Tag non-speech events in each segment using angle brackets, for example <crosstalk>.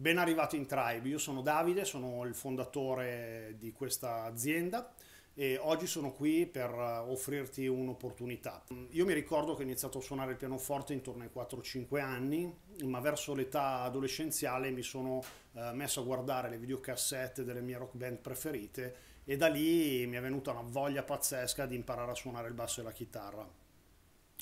Ben arrivato in Tribe, io sono Davide, sono il fondatore di questa azienda e oggi sono qui per eh, offrirti un'opportunità. Io mi ricordo che ho iniziato a suonare il pianoforte intorno ai 4-5 anni, ma verso l'età adolescenziale mi sono eh, messo a guardare le videocassette delle mie rock band preferite e da lì mi è venuta una voglia pazzesca di imparare a suonare il basso e la chitarra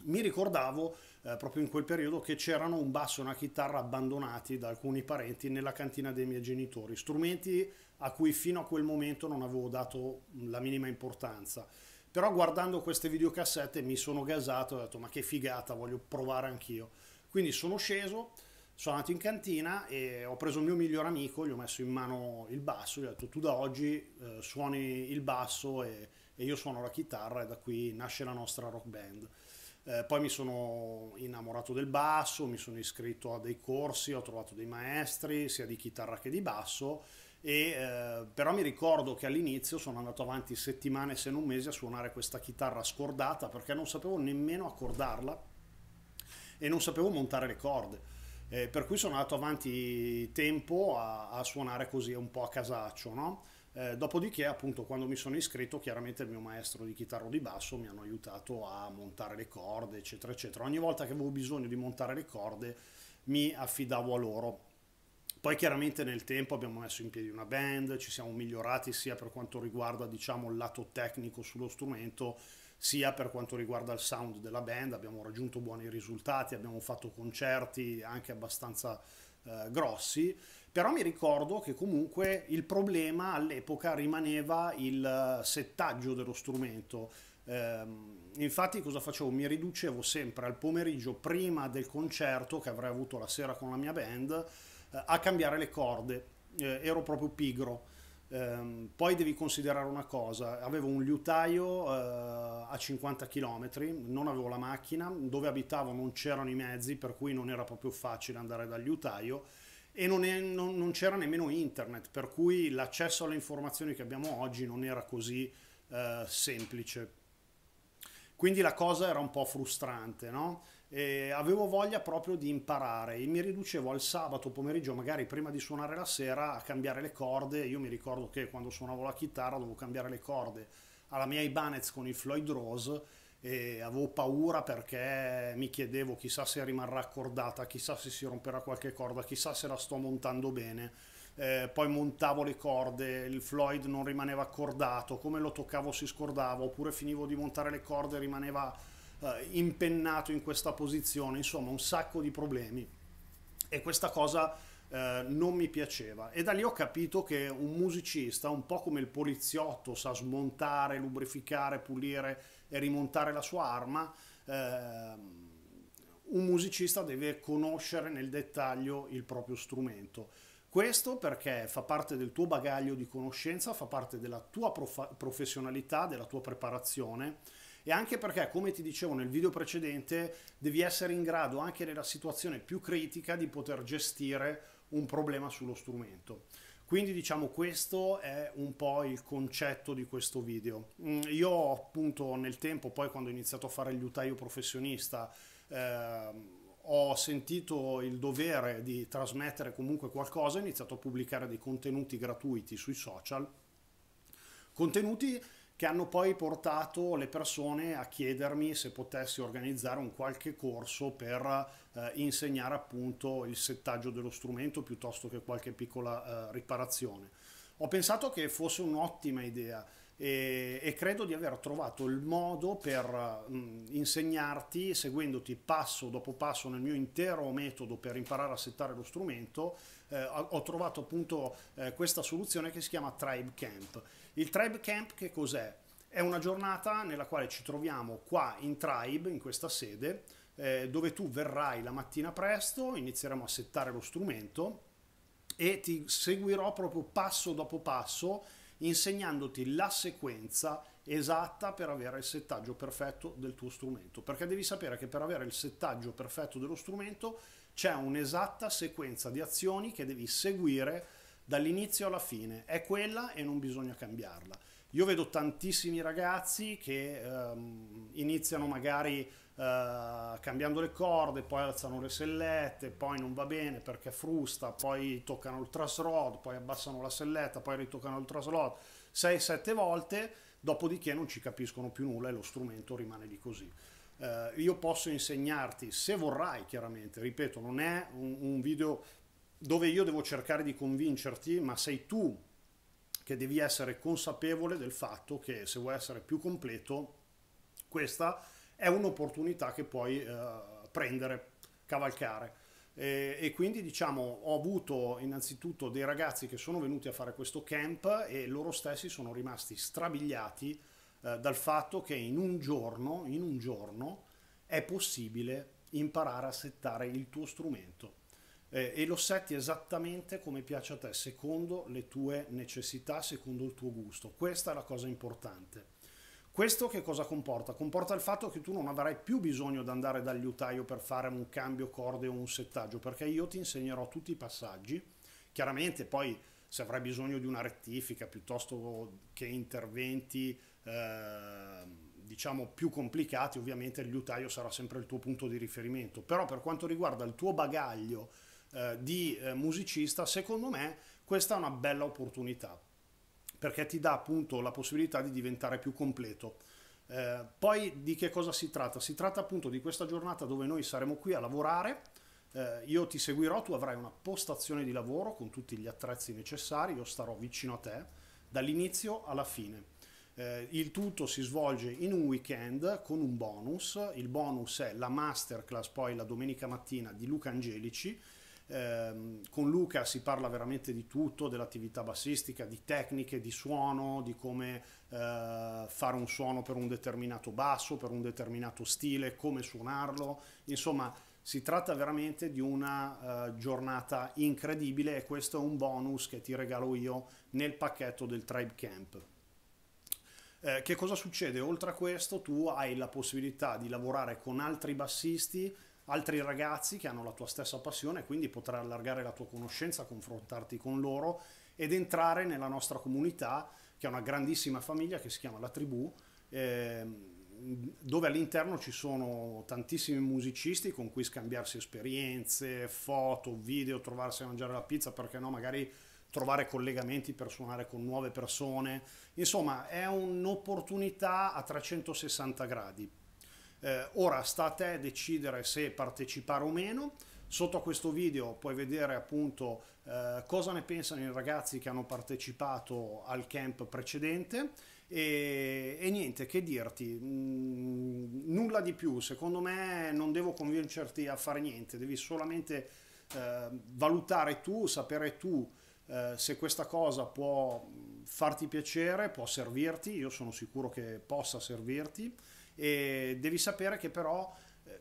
mi ricordavo eh, proprio in quel periodo che c'erano un basso e una chitarra abbandonati da alcuni parenti nella cantina dei miei genitori, strumenti a cui fino a quel momento non avevo dato la minima importanza. Però guardando queste videocassette mi sono gasato e ho detto ma che figata, voglio provare anch'io. Quindi sono sceso, sono andato in cantina e ho preso il mio miglior amico, gli ho messo in mano il basso, gli ho detto tu da oggi eh, suoni il basso e, e io suono la chitarra e da qui nasce la nostra rock band. Eh, poi mi sono innamorato del basso, mi sono iscritto a dei corsi, ho trovato dei maestri sia di chitarra che di basso, e, eh, però mi ricordo che all'inizio sono andato avanti settimane se non mesi a suonare questa chitarra scordata perché non sapevo nemmeno accordarla e non sapevo montare le corde. Eh, per cui sono andato avanti tempo a, a suonare così un po' a casaccio, no? Eh, dopodiché, appunto, quando mi sono iscritto, chiaramente il mio maestro di chitarra o di basso mi hanno aiutato a montare le corde, eccetera, eccetera. Ogni volta che avevo bisogno di montare le corde, mi affidavo a loro. Poi chiaramente nel tempo abbiamo messo in piedi una band, ci siamo migliorati sia per quanto riguarda diciamo il lato tecnico sullo strumento, sia per quanto riguarda il sound della band, abbiamo raggiunto buoni risultati, abbiamo fatto concerti anche abbastanza eh, grossi, però mi ricordo che comunque il problema all'epoca rimaneva il eh, settaggio dello strumento. Eh, infatti cosa facevo? Mi riducevo sempre al pomeriggio prima del concerto che avrei avuto la sera con la mia band eh, a cambiare le corde, eh, ero proprio pigro Um, poi devi considerare una cosa, avevo un liutaio uh, a 50 km, non avevo la macchina, dove abitavo non c'erano i mezzi, per cui non era proprio facile andare dal liutaio e non, è, non, non c'era nemmeno internet, per cui l'accesso alle informazioni che abbiamo oggi non era così uh, semplice. Quindi la cosa era un po' frustrante, no? e eh, avevo voglia proprio di imparare e mi riducevo al sabato pomeriggio, magari prima di suonare la sera, a cambiare le corde. Io mi ricordo che quando suonavo la chitarra dovevo cambiare le corde alla mia Ibanez con il Floyd Rose e avevo paura perché mi chiedevo chissà se rimarrà accordata, chissà se si romperà qualche corda, chissà se la sto montando bene. Eh, poi montavo le corde, il Floyd non rimaneva accordato, come lo toccavo si scordava, oppure finivo di montare le corde e rimaneva eh, impennato in questa posizione, insomma un sacco di problemi e questa cosa eh, non mi piaceva e da lì ho capito che un musicista, un po' come il poliziotto, sa smontare, lubrificare, pulire e rimontare la sua arma, eh, un musicista deve conoscere nel dettaglio il proprio strumento. Questo perché fa parte del tuo bagaglio di conoscenza, fa parte della tua prof professionalità, della tua preparazione e anche perché, come ti dicevo nel video precedente, devi essere in grado anche nella situazione più critica di poter gestire un problema sullo strumento. Quindi diciamo questo è un po' il concetto di questo video. Mm, io appunto nel tempo, poi quando ho iniziato a fare il liutaio professionista, ehm, ho sentito il dovere di trasmettere comunque qualcosa, ho iniziato a pubblicare dei contenuti gratuiti sui social, contenuti che hanno poi portato le persone a chiedermi se potessi organizzare un qualche corso per eh, insegnare appunto il settaggio dello strumento piuttosto che qualche piccola eh, riparazione. Ho pensato che fosse un'ottima idea e, e credo di aver trovato il modo per mh, mm, insegnarti, seguendoti passo dopo passo nel mio intero metodo per imparare a settare lo strumento, eh, ho trovato appunto eh, questa soluzione che si chiama Tribe Camp. Il Tribe Camp che cos'è? È una giornata nella quale ci troviamo qua in Tribe, in questa sede, eh, dove tu verrai la mattina presto, inizieremo a settare lo strumento e ti seguirò proprio passo dopo passo insegnandoti la sequenza esatta per avere il settaggio perfetto del tuo strumento, perché devi sapere che per avere il settaggio perfetto dello strumento c'è un'esatta sequenza di azioni che devi seguire dall'inizio alla fine, è quella e non bisogna cambiarla. Io vedo tantissimi ragazzi che ehm, iniziano magari eh, cambiando le corde, poi alzano le sellette, poi non va bene perché frusta, poi toccano il truss rod, poi abbassano la selletta, poi ritoccano il truss rod 6-7 volte, dopodiché non ci capiscono più nulla e lo strumento rimane lì così. Eh, io posso insegnarti, se vorrai chiaramente, ripeto, non è un, un video dove io devo cercare di convincerti, ma sei tu che devi essere consapevole del fatto che se vuoi essere più completo, questa è un'opportunità che puoi eh, prendere, cavalcare. E, e, quindi diciamo ho avuto innanzitutto dei ragazzi che sono venuti a fare questo camp e loro stessi sono rimasti strabiliati eh, dal fatto che in un giorno, in un giorno è possibile imparare a settare il tuo strumento eh, e lo setti esattamente come piace a te, secondo le tue necessità, secondo il tuo gusto. Questa è la cosa importante. Questo che cosa comporta? Comporta il fatto che tu non avrai più bisogno di andare dal liutaio per fare un cambio corde o un settaggio, perché io ti insegnerò tutti i passaggi. Chiaramente poi se avrai bisogno di una rettifica piuttosto che interventi eh, diciamo più complicati, ovviamente il liutaio sarà sempre il tuo punto di riferimento. Però per quanto riguarda il tuo bagaglio eh, di eh, musicista, secondo me questa è una bella opportunità perché ti dà appunto la possibilità di diventare più completo. Eh, poi di che cosa si tratta? Si tratta appunto di questa giornata dove noi saremo qui a lavorare, eh, io ti seguirò, tu avrai una postazione di lavoro con tutti gli attrezzi necessari, io starò vicino a te dall'inizio alla fine. Eh, il tutto si svolge in un weekend con un bonus, il bonus è la masterclass poi la domenica mattina di Luca Angelici, eh, con Luca si parla veramente di tutto, dell'attività bassistica, di tecniche, di suono, di come eh, fare un suono per un determinato basso, per un determinato stile, come suonarlo. Insomma, si tratta veramente di una eh, giornata incredibile e questo è un bonus che ti regalo io nel pacchetto del Tribe Camp. Eh, che cosa succede? Oltre a questo tu hai la possibilità di lavorare con altri bassisti altri ragazzi che hanno la tua stessa passione, quindi potrai allargare la tua conoscenza, confrontarti con loro ed entrare nella nostra comunità, che è una grandissima famiglia che si chiama La Tribù, eh, dove all'interno ci sono tantissimi musicisti con cui scambiarsi esperienze, foto, video, trovarsi a mangiare la pizza, perché no, magari trovare collegamenti per suonare con nuove persone. Insomma, è un'opportunità a 360 gradi eh, ora sta a te decidere se partecipare o meno. Sotto a questo video puoi vedere appunto eh, cosa ne pensano i ragazzi che hanno partecipato al camp precedente e, e niente che dirti, mh, mm, nulla di più, secondo me non devo convincerti a fare niente, devi solamente eh, valutare tu, sapere tu eh, se questa cosa può farti piacere, può servirti, io sono sicuro che possa servirti e devi sapere che però eh,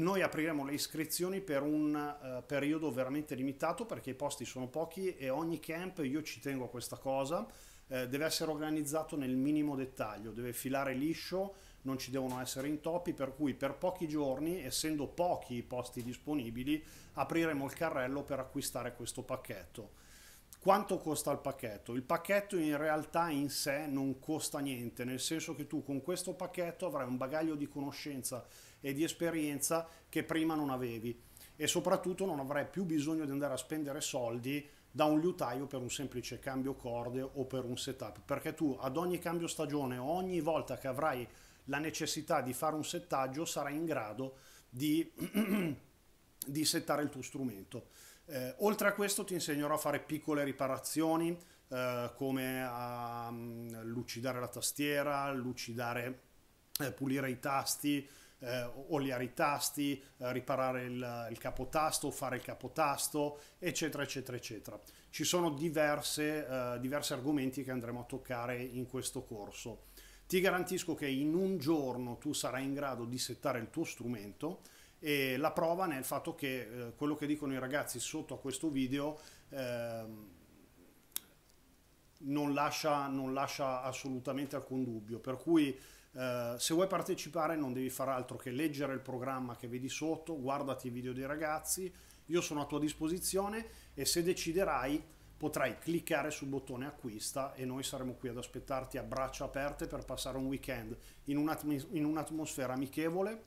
noi apriremo le iscrizioni per un uh, periodo veramente limitato perché i posti sono pochi e ogni camp, io ci tengo a questa cosa, eh, deve essere organizzato nel minimo dettaglio, deve filare liscio, non ci devono essere intoppi, per cui per pochi giorni, essendo pochi i posti disponibili, apriremo il carrello per acquistare questo pacchetto. Quanto costa il pacchetto? Il pacchetto in realtà in sé non costa niente, nel senso che tu con questo pacchetto avrai un bagaglio di conoscenza e di esperienza che prima non avevi e soprattutto non avrai più bisogno di andare a spendere soldi da un liutaio per un semplice cambio corde o per un setup, perché tu ad ogni cambio stagione, ogni volta che avrai la necessità di fare un settaggio, sarai in grado di, <clears throat> di settare il tuo strumento eh, oltre a questo ti insegnerò a fare piccole riparazioni eh, come a um, lucidare la tastiera, lucidare, eh, pulire i tasti, eh, oliare i tasti, eh, riparare il, il capotasto, fare il capotasto, eccetera, eccetera, eccetera. Ci sono diverse, eh, diversi argomenti che andremo a toccare in questo corso. Ti garantisco che in un giorno tu sarai in grado di settare il tuo strumento, e la prova nel fatto che eh, quello che dicono i ragazzi sotto a questo video eh, non, lascia, non, lascia, assolutamente alcun dubbio, per cui eh, se vuoi partecipare non devi fare altro che leggere il programma che vedi sotto, guardati i video dei ragazzi, io sono a tua disposizione e se deciderai potrai cliccare sul bottone acquista e noi saremo qui ad aspettarti a braccia aperte per passare un weekend in un'atmosfera amichevole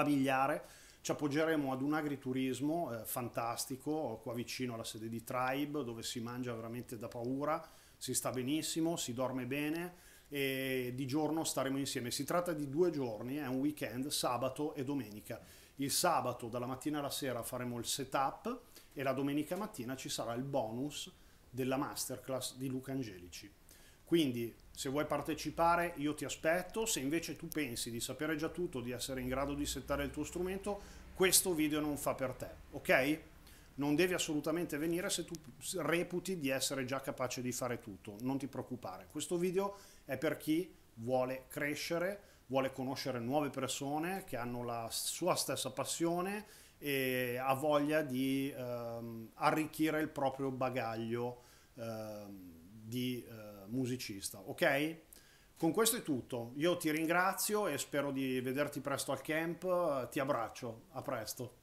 familiare, ci appoggeremo ad un agriturismo eh, fantastico qua vicino alla sede di Tribe dove si mangia veramente da paura, si sta benissimo, si dorme bene e di giorno staremo insieme. Si tratta di due giorni, è un weekend, sabato e domenica. Il sabato dalla mattina alla sera faremo il setup e la domenica mattina ci sarà il bonus della masterclass di Luca Angelici. Quindi se vuoi partecipare io ti aspetto, se invece tu pensi di sapere già tutto, di essere in grado di settare il tuo strumento, questo video non fa per te, ok? Non devi assolutamente venire se tu reputi di essere già capace di fare tutto, non ti preoccupare. Questo video è per chi vuole crescere, vuole conoscere nuove persone che hanno la sua stessa passione e ha voglia di ehm, arricchire il proprio bagaglio ehm, di... Eh, musicista, ok? Con questo è tutto, io ti ringrazio e spero di vederti presto al camp, ti abbraccio, a presto.